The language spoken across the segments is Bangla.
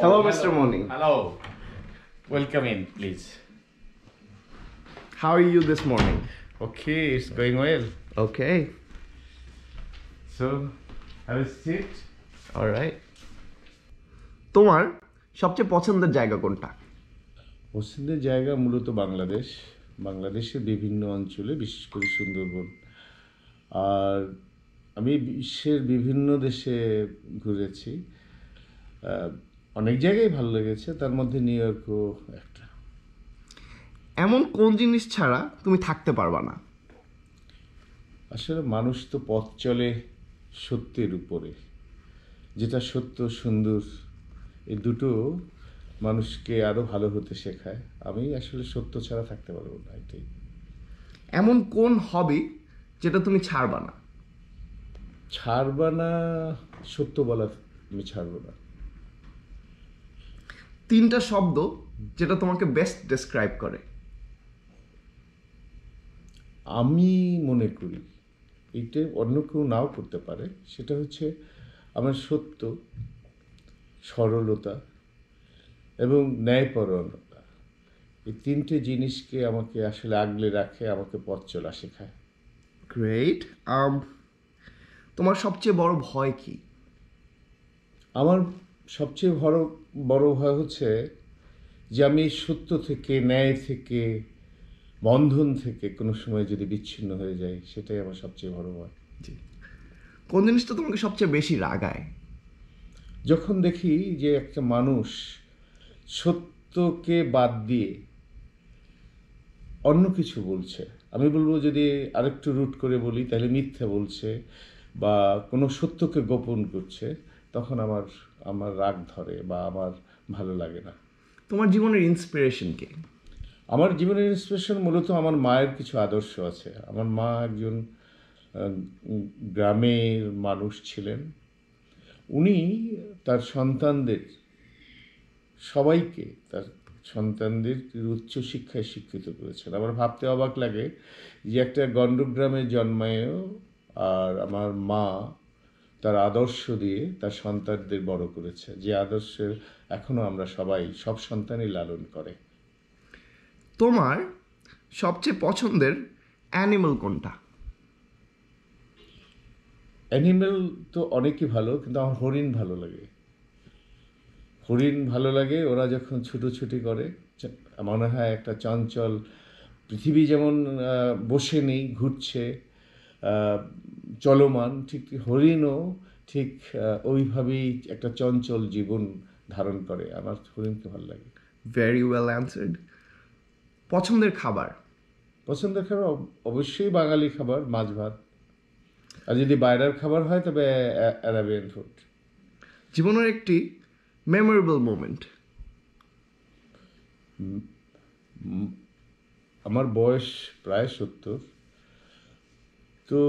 Oh, hello, hello, Mr. Mooney. Hello. Welcome in, please. How are you this morning? Okay, it's going well. Okay. So, have a seat. All right. তোমার সবচেয়ে পছন্দের জায়গা কোনটা পছন্দের জায়গা মূলত বাংলাদেশ বাংলাদেশের বিভিন্ন অঞ্চলে বিশেষ করে সুন্দরবন আর আমি বিশ্বের বিভিন্ন দেশে ঘুরেছি অনেক জায়গায় ভালো লেগেছে তার মধ্যে নিউ ইয়র্কও একটা এমন কোন জিনিস ছাড়া তুমি থাকতে পারবা না আসলে মানুষ তো পথ চলে সত্যের উপরে যেটা সত্য সুন্দর এই দুটো মানুষকে আরও ভালো হতে শেখায় আমি আসলে সত্য ছাড়া থাকতে পারবো না এটাই এমন কোন হবি যেটা তুমি ছাড়বা না ছাড়বা না সত্য বলা আমি ছাড়বো না তিনটা শব্দ যেটা তোমাকে বেস্ট ডেসক্রাইব করে আমি মনে করি এটা অন্য কেউ নাও করতে পারে সেটা হচ্ছে আমার সত্য সরলতা এবং ন্যায়পরণতা এই তিনটে জিনিসকে আমাকে আসলে আগলে রাখে আমাকে পথ চলা শেখায় গ্রেট um, তোমার সবচেয়ে বড় ভয় কি আমার সবচেয়ে বড় বড় ভয় হচ্ছে যে আমি সত্য থেকে ন্যায় থেকে বন্ধন থেকে কোনো সময় যদি বিচ্ছিন্ন হয়ে যাই সেটাই আমার সবচেয়ে বড় ভয় জি কোন জিনিসটা তোমাকে সবচেয়ে বেশি রাগায় যখন দেখি যে একটা মানুষ সত্যকে বাদ দিয়ে অন্য কিছু বলছে আমি বলবো যদি আরেকটু রুট করে বলি তাহলে মিথ্যা বলছে বা কোনো সত্যকে গোপন করছে তখন আমার আমার রাগ ধরে বা আমার ভালো লাগে না তোমার জীবনের ইন্সপিরেশন কে আমার জীবনের ইন্সপিরেশন মূলত আমার মায়ের কিছু আদর্শ আছে আমার মা একজন গ্রামের মানুষ ছিলেন উনি তার সন্তানদের সবাইকে তার সন্তানদের উচ্চশিক্ষায় শিক্ষিত করেছেন আমার ভাবতে অবাক লাগে যে একটা গণ্ডগ্রামে জন্মায়ও আর আমার মা তার আদর্শ দিয়ে তার সন্তানদের বড় করেছে যে আদর্শের এখনও আমরা সবাই সব সন্তানই লালন করে তোমার সবচেয়ে পছন্দের অ্যানিমেল কোনটা অ্যানিমেল তো অনেকই ভালো কিন্তু আমার হরিণ ভালো লাগে হরিণ ভালো লাগে ওরা যখন ছুটোছুটি করে মনে হয় একটা চঞ্চল পৃথিবী যেমন বসে নেই ঘুরছে চলমান ঠিক হরিণও ঠিক ওইভাবেই একটা চঞ্চল জীবন ধারণ করে আমার হরিণকে ভালো লাগে ভেরি ওয়েল অ্যান্সার্ড পছন্দের খাবার পছন্দের খাবার অবশ্যই বাঙালি খাবার মাছ ভাত আর যদি বাইরের খাবার হয় তবে অ্যারাবিয়ান ফুড জীবনের একটি মেমোরেবল মোমেন্ট আমার বয়স প্রায় সত্তর তো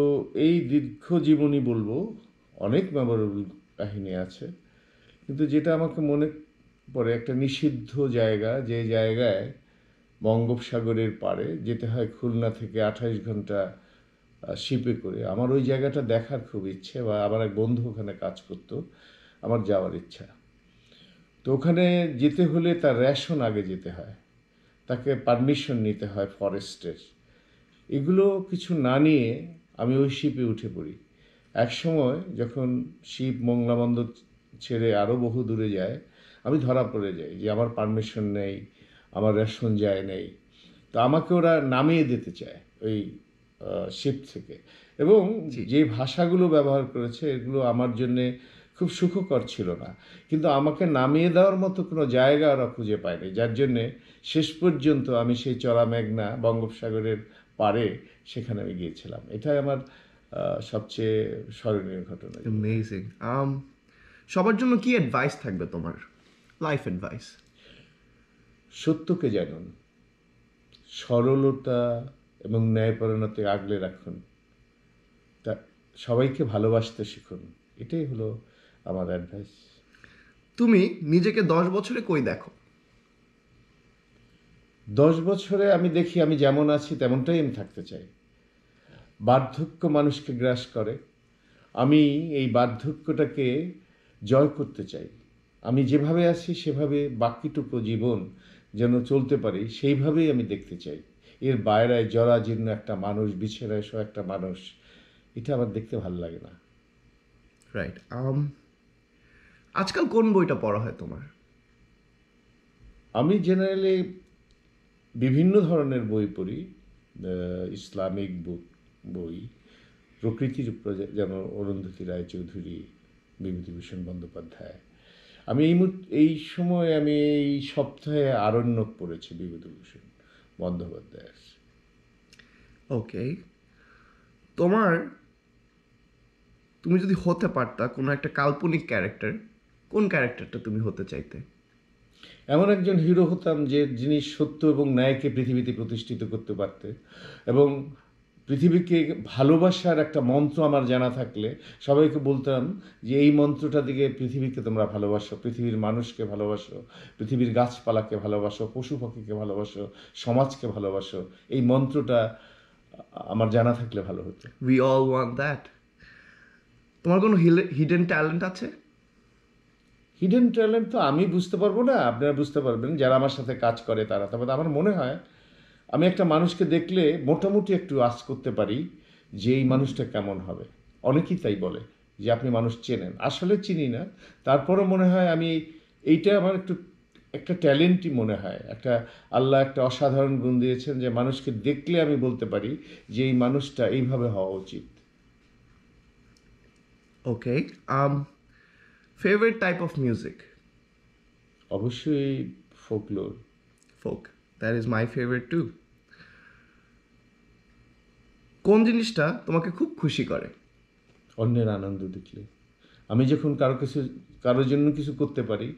এই দীর্ঘ জীবনী বলবো অনেক মেমোরেবল কাহিনী আছে কিন্তু যেটা আমাকে মনে পড়ে একটা নিষিদ্ধ জায়গা যে জায়গায় বঙ্গোপসাগরের পারে যেতে হয় খুলনা থেকে আঠাশ ঘন্টা শিপে করে আমার ওই জায়গাটা দেখার খুব ইচ্ছে বা আমার এক বন্ধু ওখানে কাজ করতো আমার যাওয়ার ইচ্ছা তো ওখানে যেতে হলে তার রেশন আগে যেতে হয় তাকে পারমিশন নিতে হয় ফরেস্টের এগুলো কিছু না নিয়ে আমি ওই শিপে উঠে পড়ি এক সময় যখন শিব মংলা বন্দর ছেড়ে আরও বহু দূরে যায় আমি ধরা পড়ে যাই যে আমার পারমিশন নেই আমার রেশন যায় নেই তো আমাকে ওরা নামিয়ে দিতে চায় ওই শিপ থেকে এবং যে ভাষাগুলো ব্যবহার করেছে এগুলো আমার জন্যে খুব সুখকর ছিল না কিন্তু আমাকে নামিয়ে দেওয়ার মতো কোনো জায়গা ওরা খুঁজে পায়নি যার জন্যে শেষ পর্যন্ত আমি সেই চলা মেঘনা বঙ্গোপসাগরের পারে সেখানে আমি গিয়েছিলাম এটাই আমার সবচেয়ে স্মরণীয় ঘটনা অ্যামেজিং um, সবার জন্য কি অ্যাডভাইস থাকবে তোমার লাইফ অ্যাডভাইস সত্যকে জানুন সরলতা এবং ন্যায়পরণতে আগলে রাখুন তা সবাইকে ভালোবাসতে শিখুন এটাই হলো আমার অ্যাডভাইস তুমি নিজেকে দশ বছরে কই দেখো দশ বছরে আমি দেখি আমি যেমন আছি তেমনটাই আমি থাকতে চাই বার্ধক্য মানুষকে গ্রাস করে আমি এই বার্ধক্যটাকে জয় করতে চাই আমি যেভাবে আছি সেভাবে বাকিটুকু জীবন যেন চলতে পারি সেইভাবেই আমি দেখতে চাই এর বাইরে জরাজীর্ণ একটা মানুষ বিছেরায় সব একটা মানুষ এটা আমার দেখতে ভালো লাগে না রাইট um, আজকাল কোন বইটা পড়া হয় তোমার আমি জেনারেলি বিভিন্ন ধরনের বই পড়ি ইসলামিক বুক বই প্রকৃতির যেমন অরুন্ধতী রায়চৌধুরী বিভূতিভূষণ বন্দ্যোপাধ্যায় আমি এই এই সময় আমি এই সপ্তাহে আরণ্যক পড়েছি বিভূতিভূষণ বন্দ্যোপাধ্যায় ওকে তোমার তুমি যদি হতে পারতা কোনো একটা কাল্পনিক ক্যারেক্টার কোন ক্যারেক্টারটা তুমি হতে চাইতে এমন একজন হিরো হতাম যে যিনি সত্য এবং ন্যায়কে পৃথিবীতে প্রতিষ্ঠিত করতে পারতে এবং পৃথিবীকে ভালোবাসার একটা মন্ত্র আমার জানা থাকলে সবাইকে বলতাম যে এই মন্ত্রটা দিকে পৃথিবীকে তোমরা ভালোবাসো পৃথিবীর মানুষকে ভালোবাসো পৃথিবীর গাছপালাকে ভালোবাসো পশু পাখিকে ভালোবাসো সমাজকে ভালোবাসো এই মন্ত্রটা আমার জানা থাকলে ভালো হতো উই অল ওয়ান্ট দ্যাট তোমার কোনো হিডেন ট্যালেন্ট আছে হিডেন ট্যালেন্ট তো আমি বুঝতে পারবো না আপনারা বুঝতে পারবেন যারা আমার সাথে কাজ করে তারা তবে আমার মনে হয় আমি একটা মানুষকে দেখলে মোটামুটি একটু আস করতে পারি যে এই মানুষটা কেমন হবে অনেকেই তাই বলে যে আপনি মানুষ চেনেন আসলে চিনি না তারপরও মনে হয় আমি এইটা আমার একটু একটা ট্যালেন্টই মনে হয় একটা আল্লাহ একটা অসাধারণ গুণ দিয়েছেন যে মানুষকে দেখলে আমি বলতে পারি যে এই মানুষটা এইভাবে হওয়া উচিত okay um um, favourite type of music অবশ্যই folklore folk that is my favourite too কোন জিনিসটা তোমাকে খুব খুশি করে অন্যের আনন্দ দেখলে আমি যখন কারো কিছু কারোর জন্য কিছু করতে পারি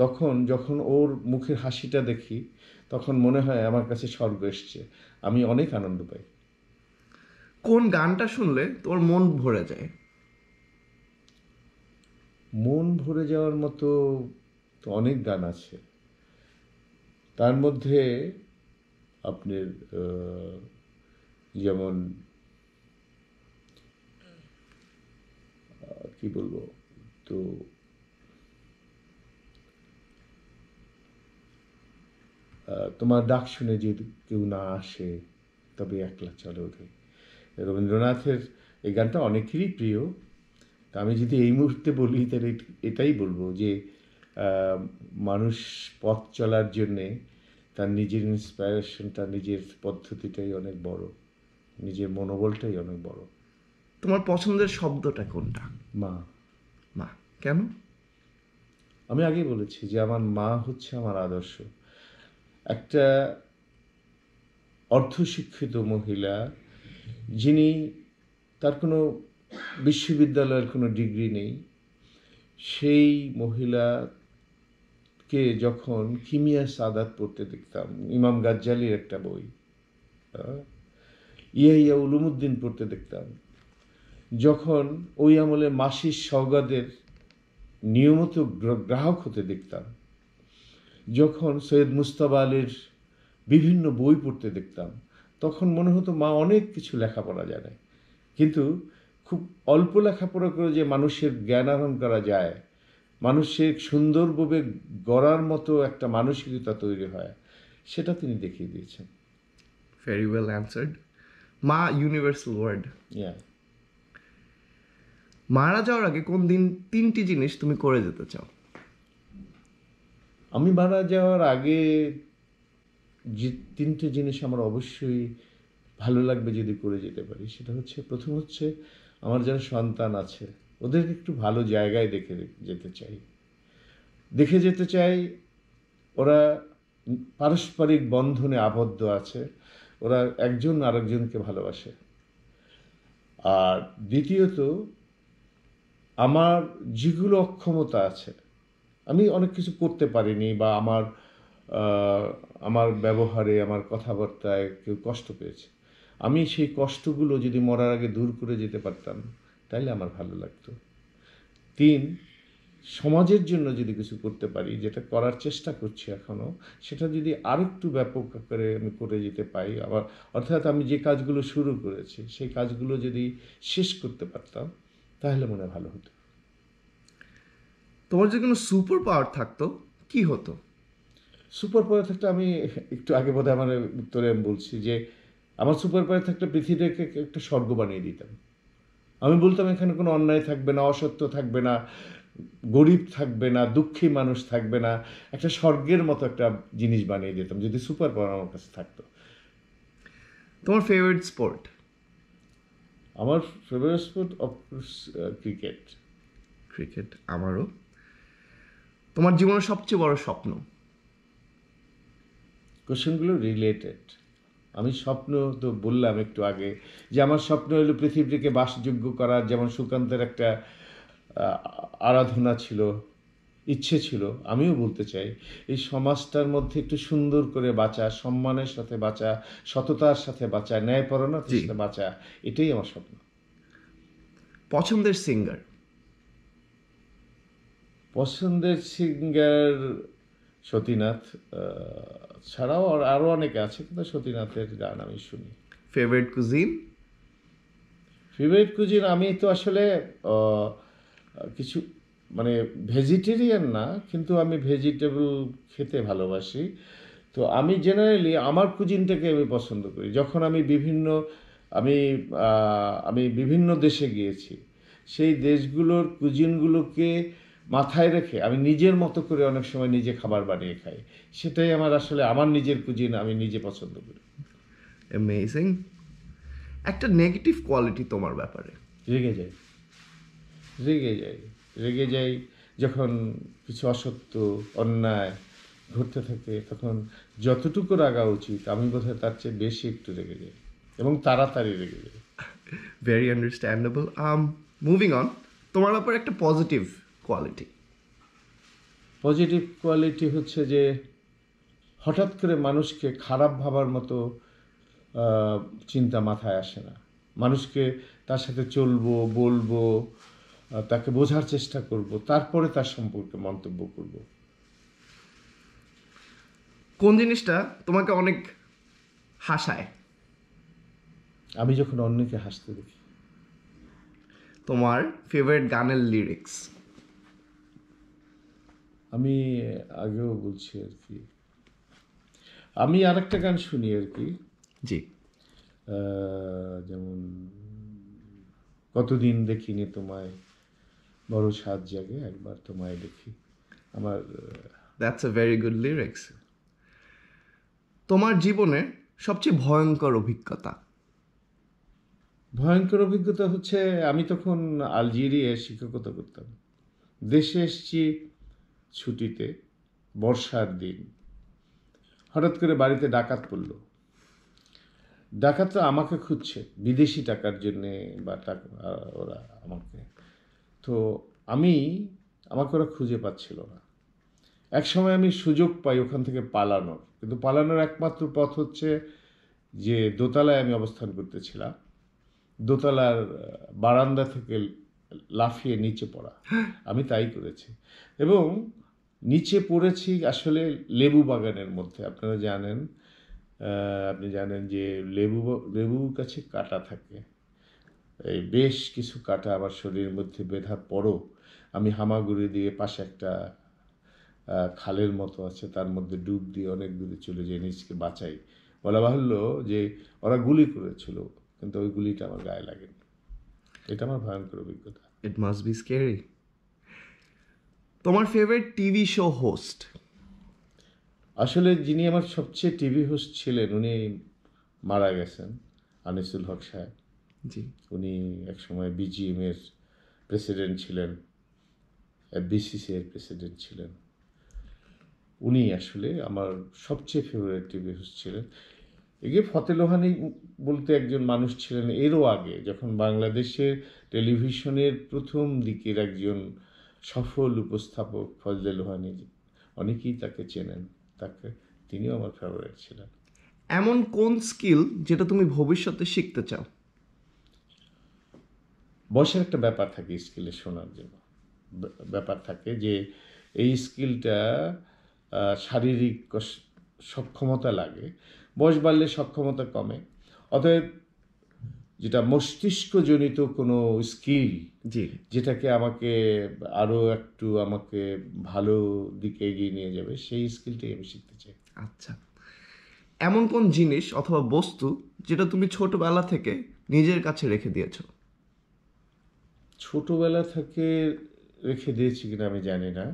তখন যখন ওর মুখের হাসিটা দেখি তখন মনে হয় আমার কাছে স্বর্গ এসছে আমি অনেক আনন্দ পাই কোন গানটা শুনলে তোর মন ভরে যায় মন ভরে যাওয়ার মতো তো অনেক গান আছে তার মধ্যে আপনার যেমন কি বলবো তো তোমার ডাক শুনে যে কেউ না আসে তবে একলা চলো রে রবীন্দ্রনাথের এই গানটা অনেকেরই প্রিয় তা আমি যদি এই মুহূর্তে বলি তাহলে এটাই বলবো যে মানুষ পথ চলার জন্যে তার নিজের ইন্সপায়ারেশন তার নিজের পদ্ধতিটাই অনেক বড় নিজের মনোবলটাই অনেক বড় তোমার পছন্দের শব্দটা কোনটা মা মা কেন আমি আগে বলেছি যে আমার মা হচ্ছে আমার আদর্শ একটা অর্ধশিক্ষিত মহিলা যিনি তার কোনো বিশ্ববিদ্যালয়ের কোনো ডিগ্রি নেই সেই মহিলাকে যখন কিমিয়া সাদাত পড়তে দেখতাম ইমাম গাজ্জালির একটা বই হ্যাঁ, ইয়াহিয়া উলুমুদ্দিন পড়তে দেখতাম যখন ওই আমলে মাসির সৌগাদের নিয়মিত গ্রাহক হতে দেখতাম যখন সৈয়দ মুস্তাবা আলীর বিভিন্ন বই পড়তে দেখতাম তখন মনে হতো মা অনেক কিছু লেখাপড়া জানে কিন্তু খুব অল্প লেখাপড়া করে যে মানুষের জ্ঞান আহরণ করা যায় মানুষের সুন্দরভাবে গড়ার মতো একটা মানসিকতা তৈরি হয় সেটা তিনি দেখিয়ে দিয়েছেন ভেরি ওয়েল অ্যান্সার্ড মা ইউনিভার্সাল ওয়ার্ড মারা যাওয়ার আগে কোন দিন তিনটি জিনিস তুমি করে যেতে চাও আমি মারা যাওয়ার আগে যে তিনটে জিনিস আমার অবশ্যই ভালো লাগবে যদি করে যেতে পারি সেটা হচ্ছে প্রথম হচ্ছে আমার যেন সন্তান আছে ওদেরকে একটু ভালো জায়গায় দেখে যেতে চাই দেখে যেতে চাই ওরা পারস্পরিক বন্ধনে আবদ্ধ আছে ওরা একজন আরেকজনকে ভালোবাসে আর দ্বিতীয়ত আমার যেগুলো অক্ষমতা আছে আমি অনেক কিছু করতে পারিনি বা আমার আমার ব্যবহারে আমার কথাবার্তায় কেউ কষ্ট পেয়েছে আমি সেই কষ্টগুলো যদি মরার আগে দূর করে যেতে পারতাম তাহলে আমার ভালো লাগতো তিন সমাজের জন্য যদি কিছু করতে পারি যেটা করার চেষ্টা করছি এখনও সেটা যদি আরেকটু ব্যাপক করে আমি করে যেতে পারি আবার অর্থাৎ আমি যে কাজগুলো শুরু করেছি সেই কাজগুলো যদি শেষ করতে পারতাম তাহলে মনে ভালো হতো তোমার যে কোনো সুপার পাওয়ার থাকতো কি হতো সুপার পাওয়ার থাকতো আমি একটু আগে বোধহয় আমার উত্তরে আমি বলছি যে আমার সুপার পাওয়ার থাকলে পৃথিবীটাকে একটা স্বর্গ বানিয়ে দিতাম আমি বলতাম এখানে কোনো অন্যায় থাকবে না অসত্য থাকবে না গরিব থাকবে না দুঃখী মানুষ থাকবে না একটা স্বর্গের মতো একটা জিনিস বানিয়ে দিতাম যদি সুপার পাওয়ার আমার কাছে থাকতো তোমার ফেভারিট স্পোর্ট আমার favourite sport of course cricket cricket আমারও তোমার জীবনের সবচেয়ে বড় স্বপ্ন কোশ্চেনগুলো রিলেটেড আমি স্বপ্ন তো বললাম একটু আগে যে আমার স্বপ্ন হলো পৃথিবীকে বাসযোগ্য করার যেমন সুকান্তের একটা আরাধনা ছিল ইচ্ছে ছিল আমিও বলতে চাই এই সমাজটার মধ্যে একটু সুন্দর করে বাঁচা সম্মানের সাথে বাঁচা সততার সাথে বাঁচা ন্যায়পরণার সাথে বাঁচা এটাই আমার স্বপ্ন পছন্দের সিঙ্গার পছন্দের সিঙ্গার সতীনাথ ছাড়াও আরও অনেকে আছে কিন্তু সতীনাথের গান আমি শুনি ফেভারিট কুজিন ফেভারিট কুজিন আমি তো আসলে কিছু মানে ভেজিটেরিয়ান না কিন্তু আমি ভেজিটেবল খেতে ভালোবাসি তো আমি জেনারেলি আমার কুজিনটাকে আমি পছন্দ করি যখন আমি বিভিন্ন আমি আমি বিভিন্ন দেশে গিয়েছি সেই দেশগুলোর কুজিনগুলোকে মাথায় রেখে আমি নিজের মতো করে অনেক সময় নিজে খাবার বানিয়ে খাই সেটাই আমার আসলে আমার নিজের কুজিন আমি নিজে পছন্দ করি অ্যামেজিং একটা নেগেটিভ কোয়ালিটি তোমার ব্যাপারে রেগে যাই রেগে যাই রেগে যাই যখন কিছু অসত্য অন্যায় ঘটতে থাকে তখন যতটুকু রাগা উচিত আমি বোধহয় তার চেয়ে বেশি একটু রেগে যাই এবং তাড়াতাড়ি রেগে যাই very understandable um moving on তোমার ব্যাপারে একটা পজিটিভ কোয়ালিটি পজিটিভ কোয়ালিটি হচ্ছে যে হঠাৎ করে মানুষকে খারাপ ভাবার মতো চিন্তা মাথায় আসে না মানুষকে তার সাথে চলবো বলবো তাকে বোঝার চেষ্টা করব তারপরে তার সম্পর্কে মন্তব্য করব কোন জিনিসটা তোমাকে অনেক হাসায় আমি যখন অন্যকে হাসতে দেখি তোমার ফেভারিট গানের লিরিক্স আমি আগেও বলছি আর কি আমি আর একটা গান শুনি আর কি জি যেমন কতদিন দেখিনি তোমায় বড় সাত জাগে একবার তোমায় দেখি আমার that's a very good lyrics তোমার জীবনে সবচেয়ে ভয়ঙ্কর অভিজ্ঞতা ভয়ঙ্কর অভিজ্ঞতা হচ্ছে আমি তখন আলজেরিয়ায় শিক্ষকতা করতাম দেশে এসেছি ছুটিতে বর্ষার দিন হঠাৎ করে বাড়িতে ডাকাত পড়ল তো আমাকে খুঁজছে বিদেশি টাকার জন্যে বা টাকা ওরা আমাকে তো আমি আমাকে ওরা খুঁজে পাচ্ছিল না এক সময় আমি সুযোগ পাই ওখান থেকে পালানোর কিন্তু পালানোর একমাত্র পথ হচ্ছে যে দোতলায় আমি অবস্থান করতেছিলাম দোতলার বারান্দা থেকে লাফিয়ে নিচে পড়া আমি তাই করেছি এবং নিচে পড়েছি আসলে লেবু বাগানের মধ্যে আপনারা জানেন আপনি জানেন যে লেবু লেবু কাছে কাটা থাকে এই বেশ কিছু কাটা আমার শরীরের মধ্যে বেঁধা পরও আমি হামাগুড়ি দিয়ে পাশে একটা খালের মতো আছে তার মধ্যে ডুব দিয়ে অনেক দূরে চলে যে নিজকে বাঁচাই বলা বাহুল্য যে ওরা গুলি করেছিল কিন্তু ওই গুলিটা আমার গায়ে লাগেনি এটা আমার ভয়ঙ্কর অভিজ্ঞতা ইট মাস্ট বি স্কেরি তোমার ফেভারিট টিভি শো হোস্ট আসলে যিনি আমার সবচেয়ে টিভি হোস্ট ছিলেন উনি মারা গেছেন আনিসুল হক সাহেব জি উনি একসময় বিজিএমের প্রেসিডেন্ট ছিলেন বিসিসি এর প্রেসিডেন্ট ছিলেন উনি আসলে আমার সবচেয়ে ফেভারিট টিভি হোস্ট ছিলেন এগিয়ে ফতে লোহানি বলতে একজন মানুষ ছিলেন এরও আগে যখন বাংলাদেশের টেলিভিশনের প্রথম দিকের একজন সফল উপস্থাপক ফজলে লোহানি অনেকেই তাকে চেনেন তাকে তিনিও আমার ফেভারিট ছিলেন এমন কোন স্কিল যেটা তুমি ভবিষ্যতে শিখতে চাও বয়সের একটা ব্যাপার থাকে স্কিলে শোনার জন্য ব্যাপার থাকে যে এই স্কিলটা শারীরিক সক্ষমতা লাগে বয়স বাড়লে সক্ষমতা কমে অতএব যেটা মস্তিষ্কজনিত কোনো স্কিল জি যেটাকে আমাকে আরও একটু আমাকে ভালো দিকে এগিয়ে নিয়ে যাবে সেই স্কিলটাই আমি শিখতে চাই আচ্ছা এমন কোন জিনিস অথবা বস্তু যেটা তুমি ছোটবেলা থেকে নিজের কাছে রেখে দিয়েছ ছোটবেলা থেকে রেখে দিয়েছি কিনা আমি জানি না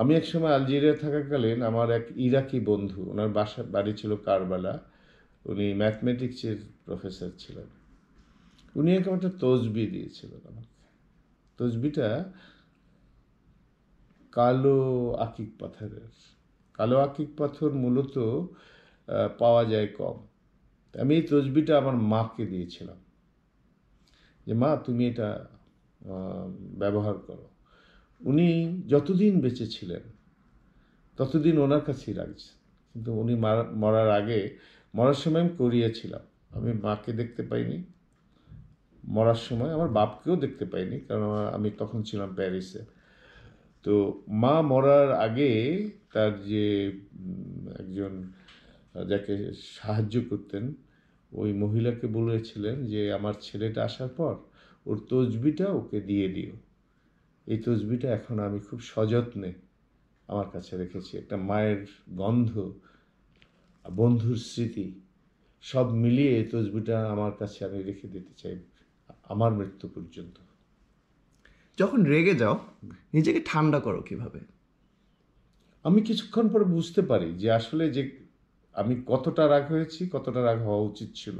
আমি এক সময় আলজেরিয়া থাকাকালীন আমার এক ইরাকি বন্ধু ওনার বাসা বাড়ি ছিল কারবালা উনি ম্যাথমেটিক্সের প্রফেসর ছিলেন উনি এরকম একটা তসবি দিয়েছিল আমাকে তসবিটা কালো আকিক পাথরের কালো আকিক পাথর মূলত পাওয়া যায় কম আমি এই তসবিটা আমার মাকে দিয়েছিলাম যে মা তুমি এটা ব্যবহার করো উনি যতদিন বেঁচে ছিলেন ততদিন ওনার কাছেই লাগছে কিন্তু উনি মারা মরার আগে মরার সময় আমি করিয়েছিলাম আমি মাকে দেখতে পাইনি মরার সময় আমার বাপকেও দেখতে পাইনি কারণ আমি তখন ছিলাম প্যারিসে তো মা মরার আগে তার যে একজন যাকে সাহায্য করতেন ওই মহিলাকে বলেছিলেন যে আমার ছেলেটা আসার পর ওর তসবিটা ওকে দিয়ে দিও এই তসবিটা এখন আমি খুব সযত্নে আমার কাছে রেখেছি একটা মায়ের গন্ধ বন্ধুর স্মৃতি সব মিলিয়ে এই তসবিটা আমার কাছে আমি রেখে দিতে চাই আমার মৃত্যু পর্যন্ত যখন রেগে যাও নিজেকে ঠান্ডা করো কিভাবে আমি কিছুক্ষণ পরে বুঝতে পারি যে আসলে যে আমি কতটা রাগ হয়েছি কতটা রাগ হওয়া উচিত ছিল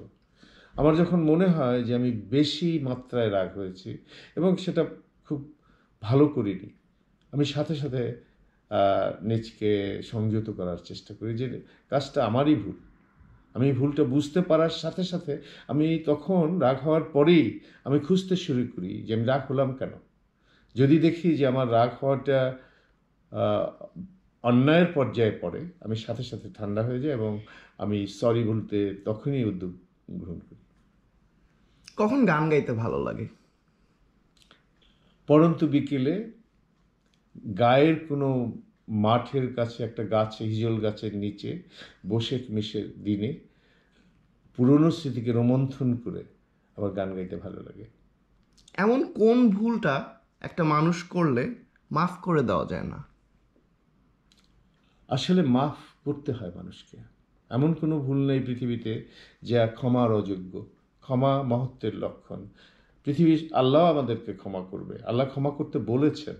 আমার যখন মনে হয় যে আমি বেশি মাত্রায় রাগ হয়েছি এবং সেটা খুব ভালো করিনি আমি সাথে সাথে নিজকে সংযত করার চেষ্টা করি যে কাজটা আমারই ভুল আমি ভুলটা বুঝতে পারার সাথে সাথে আমি তখন রাগ হওয়ার পরেই আমি খুঁজতে শুরু করি যে আমি রাগ হলাম কেন যদি দেখি যে আমার রাগ হওয়াটা অন্যায়ের পর্যায়ে পড়ে আমি সাথে সাথে ঠান্ডা হয়ে যাই এবং আমি সরি বলতে তখনই উদ্যোগ গ্রহণ করি কখন গান গাইতে ভালো লাগে পরন্ত বিকেলে গায়ের কোনো মাঠের কাছে একটা গাছে হিজল গাছের নিচে বসে মিশে দিনে পুরনো স্মৃতিকে রোমন্থন করে আবার গান গাইতে ভালো লাগে এমন কোন ভুলটা একটা মানুষ করলে মাফ করে দেওয়া যায় না আসলে মাফ করতে হয় মানুষকে এমন কোনো ভুল নেই পৃথিবীতে যা ক্ষমার অযোগ্য ক্ষমা মহত্বের লক্ষণ পৃথিবী আল্লাহ আমাদেরকে ক্ষমা করবে আল্লাহ ক্ষমা করতে বলেছেন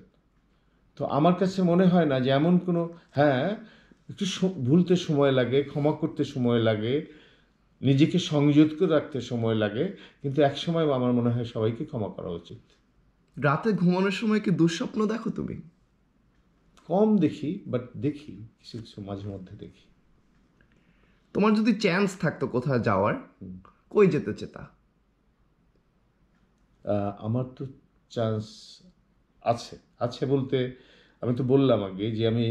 তো আমার কাছে মনে হয় না যে এমন কোনো হ্যাঁ একটু ভুলতে সময় লাগে ক্ষমা করতে সময় লাগে নিজেকে সংযত করে রাখতে সময় লাগে কিন্তু এক সময় আমার মনে হয় সবাইকে ক্ষমা করা উচিত রাতে ঘুমানোর সময় কি দুঃস্বপ্ন দেখো তুমি কম দেখি বাট দেখি কিছু কিছু মাঝে মধ্যে দেখি তোমার যদি চান্স থাকতো কোথায় যাওয়ার কই যেতে চেতা আমার তো চান্স আছে আছে বলতে আমি তো বললাম আগে যে আমি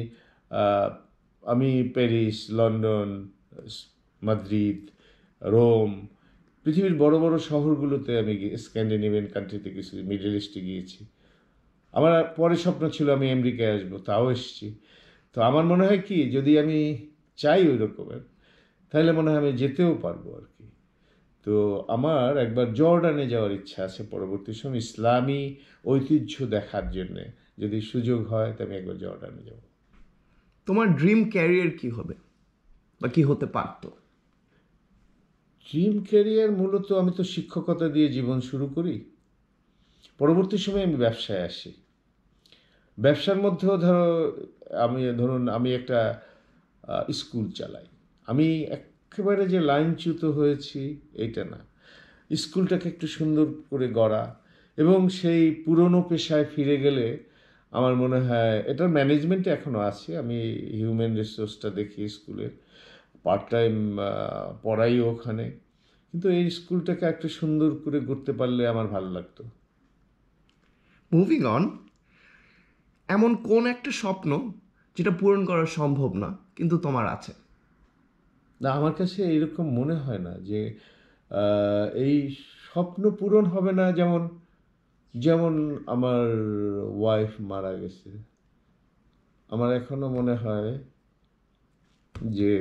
আমি প্যারিস লন্ডন মাদ্রিদ রোম পৃথিবীর বড় বড় শহরগুলোতে আমি স্ক্যান্ডিনেভিয়ান কান্ট্রিতে গেছি মিডল ইস্টে গিয়েছি আমার পরে স্বপ্ন ছিল আমি আমেরিকায় আসবো তাও এসছি তো আমার মনে হয় কি যদি আমি চাই ওই রকমের তাহলে মনে হয় আমি যেতেও পারবো আর কি তো আমার একবার জর্ডানে যাওয়ার ইচ্ছা আছে পরবর্তী সময় ইসলামী ঐতিহ্য দেখার জন্যে যদি সুযোগ হয় তো আমি একবার জর্ডানে যাব তোমার ড্রিম ক্যারিয়ার কি হবে বা কি হতে পারতো ড্রিম ক্যারিয়ার মূলত আমি তো শিক্ষকতা দিয়ে জীবন শুরু করি পরবর্তী সময়ে আমি ব্যবসায় আসি ব্যবসার মধ্যেও ধরো আমি ধরুন আমি একটা স্কুল চালাই আমি একেবারে যে লাইনচ্যুত হয়েছি এটা না স্কুলটাকে একটু সুন্দর করে গড়া এবং সেই পুরনো পেশায় ফিরে গেলে আমার মনে হয় এটার ম্যানেজমেন্টে এখনও আছে আমি হিউম্যান রিসোর্সটা দেখি স্কুলের পার্ট টাইম পড়াই ওখানে কিন্তু এই স্কুলটাকে একটা সুন্দর করে করতে পারলে আমার ভালো লাগতো মুভিং অন এমন কোন একটা স্বপ্ন যেটা পূরণ করা সম্ভব না কিন্তু তোমার আছে না আমার কাছে এরকম মনে হয় না যে এই স্বপ্ন পূরণ হবে না যেমন যেমন আমার ওয়াইফ মারা গেছে আমার এখনও মনে হয় যে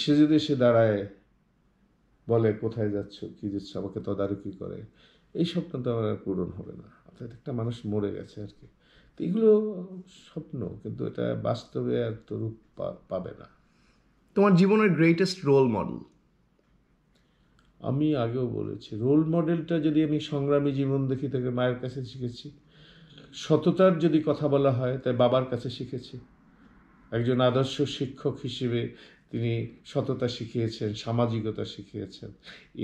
সে যদি সে দাঁড়ায় বলে কোথায় যাচ্ছ কী যাচ্ছ আমাকে তদারকি করে এই স্বপ্ন তো আমার পূরণ হবে না অর্থাৎ একটা মানুষ মরে গেছে আর কি তো এগুলো স্বপ্ন কিন্তু এটা বাস্তবে আর তো রূপ পাবে না তোমার জীবনের গ্রেটেস্ট রোল মডেল আমি আগেও বলেছি রোল মডেলটা যদি আমি সংগ্রামী জীবন দেখি তাকে মায়ের কাছে শিখেছি সততার যদি কথা বলা হয় তাই বাবার কাছে শিখেছি একজন আদর্শ শিক্ষক হিসেবে তিনি সততা শিখিয়েছেন সামাজিকতা শিখিয়েছেন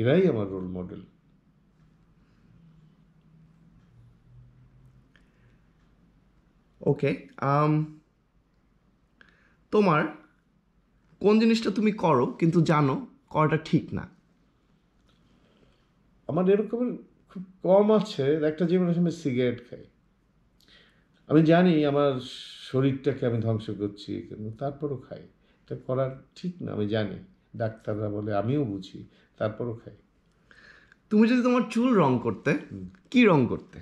এরাই আমার রোল মডেল ওকে তোমার কোন জিনিসটা তুমি করো কিন্তু জানো করাটা ঠিক না আমার এরকম খুব কম আছে একটা জীবনের সময় সিগারেট খাই আমি জানি আমার শরীরটাকে আমি ধ্বংস করছি কিন্তু তারপরও খাই এটা করার ঠিক না আমি জানি ডাক্তাররা বলে আমিও বুঝি তারপরও খাই তুমি যদি তোমার চুল রং করতে কি রং করতে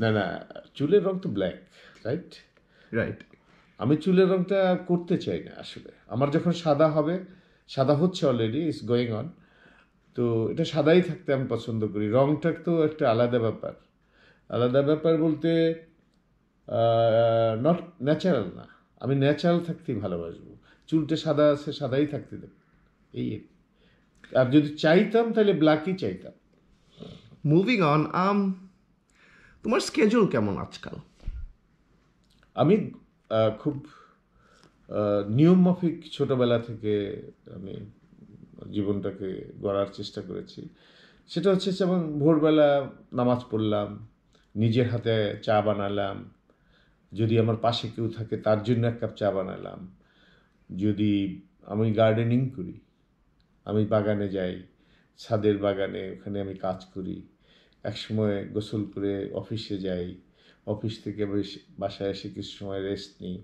না না চুলের রং তো ব্ল্যাক রাইট রাইট আমি চুলের রংটা করতে চাই না আসলে আমার যখন সাদা হবে সাদা হচ্ছে অলরেডি ইস গোয়িং অন তো এটা সাদাই থাকতে আমি পছন্দ করি রংটা তো একটা আলাদা ব্যাপার আলাদা ব্যাপার বলতে নট ন্যাচারাল না আমি ন্যাচারাল থাকতেই ভালোবাসবো চুলটা সাদা আছে সাদাই থাকতে দেব এই আর যদি চাইতাম তাহলে ব্ল্যাকই চাইতাম মুভিং অন আম তোমার স্কেজুল কেমন আজকাল আমি খুব নিয়মমাফিক ছোটোবেলা থেকে আমি জীবনটাকে গড়ার চেষ্টা করেছি সেটা হচ্ছে যেমন ভোরবেলা নামাজ পড়লাম নিজের হাতে চা বানালাম যদি আমার পাশে কেউ থাকে তার জন্য এক কাপ চা বানালাম যদি আমি গার্ডেনিং করি আমি বাগানে যাই ছাদের বাগানে ওখানে আমি কাজ করি একসময় গোসল করে অফিসে যাই অফিস থেকে বাসায় এসে কিছু সময় রেস্ট নিই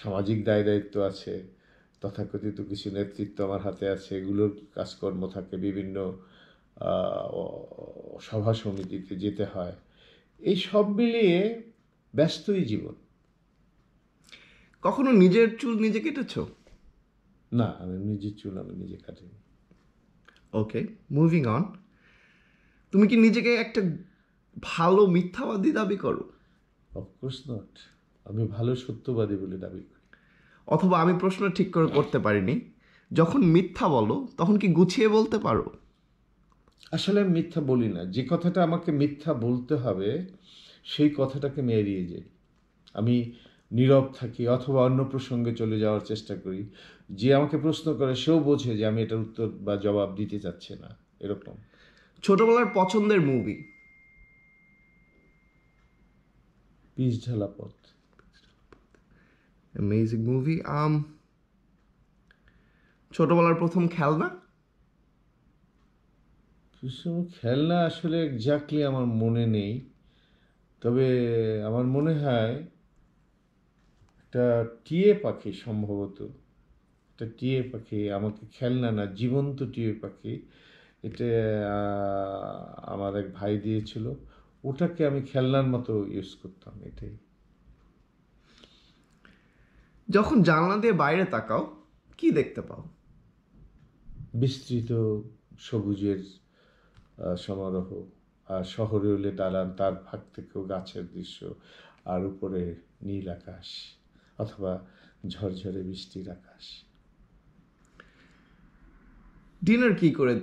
সামাজিক দায় দায়িত্ব আছে তথাকথিত কিছু নেতৃত্ব আমার হাতে আছে এগুলোর কাজকর্ম থাকে বিভিন্ন সভা সমিতিতে যেতে হয় এই সব মিলিয়ে ব্যস্তই জীবন কখনো নিজের চুল নিজে কেটেছ না আমি নিজের চুল আমি নিজে কাটিনি ওকে মুভিং অন তুমি কি নিজেকে একটা ভালো মিথ্যাবাদী দাবি করো অফকোর্স নট আমি ভালো সত্যবাদী বলে দাবি করি অথবা আমি প্রশ্ন ঠিক করে করতে পারিনি যখন মিথ্যা বলো তখন কি গুছিয়ে বলতে পারো আসলে আমি মিথ্যা বলি না যে কথাটা আমাকে মিথ্যা বলতে হবে সেই কথাটাকে আমি এড়িয়ে যাই আমি নীরব থাকি অথবা অন্য প্রসঙ্গে চলে যাওয়ার চেষ্টা করি যে আমাকে প্রশ্ন করে সেও বোঝে যে আমি এটার উত্তর বা জবাব দিতে চাচ্ছে না এরকম ছোটবেলার পছন্দের মুভি পিস ঢালা পথ অ্যামেজিং মুভি আম ছোটবেলার প্রথম খেলনা খেলনা আসলে এক্স্যাক্টলি আমার মনে নেই তবে আমার মনে হয় একটা টিয়ে পাখি সম্ভবত একটা টিয়ে পাখি আমাকে খেলনা না জীবন্ত টিয়ে পাখি এটা আমার এক ভাই দিয়েছিল ওটাকে আমি খেলনার মতো ইউজ করতাম এটাই যখন জানলা দিয়ে বাইরে তাকাও কি দেখতে পাও বিস্তৃত সবুজের সমারোহ আর শহরে হলে দালান তার ভাগ থেকেও গাছের দৃশ্য আর উপরে নীল আকাশ অথবা ঝরঝরে বৃষ্টির আকাশ ডিনার কি করে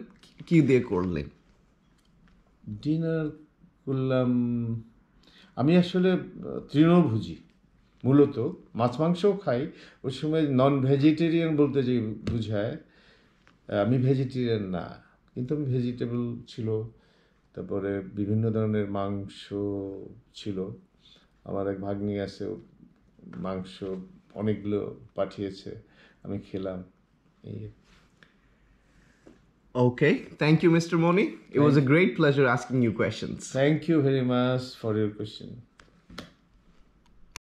কি দিয়ে করলেন ডিনার করলাম আমি আসলে তৃণভোজী মূলত মাছ মাংসও খাই ওই সময় নন ভেজিটেরিয়ান বলতে যে বুঝায় আমি ভেজিটেরিয়ান না কিন্তু আমি ভেজিটেবল ছিল তারপরে বিভিন্ন ধরনের মাংস ছিল আমার এক ভাগ্নি আছে মাংস অনেকগুলো পাঠিয়েছে আমি খেলাম Okay. Thank you, Mr. Moni. It Thank was a great pleasure asking you questions. Thank you very much for your question.